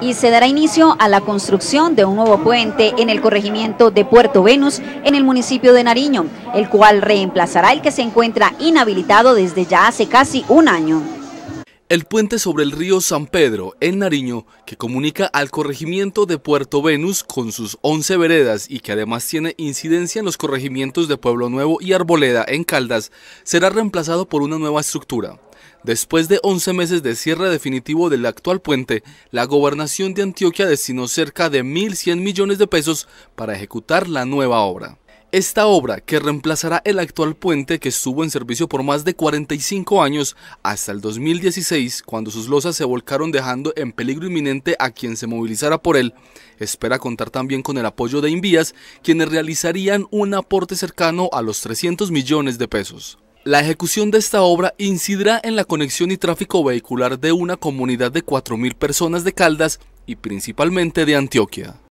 y se dará inicio a la construcción de un nuevo puente en el corregimiento de Puerto Venus en el municipio de Nariño, el cual reemplazará el que se encuentra inhabilitado desde ya hace casi un año. El puente sobre el río San Pedro, en Nariño, que comunica al corregimiento de Puerto Venus con sus 11 veredas y que además tiene incidencia en los corregimientos de Pueblo Nuevo y Arboleda, en Caldas, será reemplazado por una nueva estructura. Después de 11 meses de cierre definitivo del actual puente, la gobernación de Antioquia destinó cerca de 1.100 millones de pesos para ejecutar la nueva obra. Esta obra, que reemplazará el actual puente que estuvo en servicio por más de 45 años hasta el 2016, cuando sus losas se volcaron dejando en peligro inminente a quien se movilizara por él, espera contar también con el apoyo de Invías, quienes realizarían un aporte cercano a los 300 millones de pesos. La ejecución de esta obra incidirá en la conexión y tráfico vehicular de una comunidad de 4.000 personas de Caldas y principalmente de Antioquia.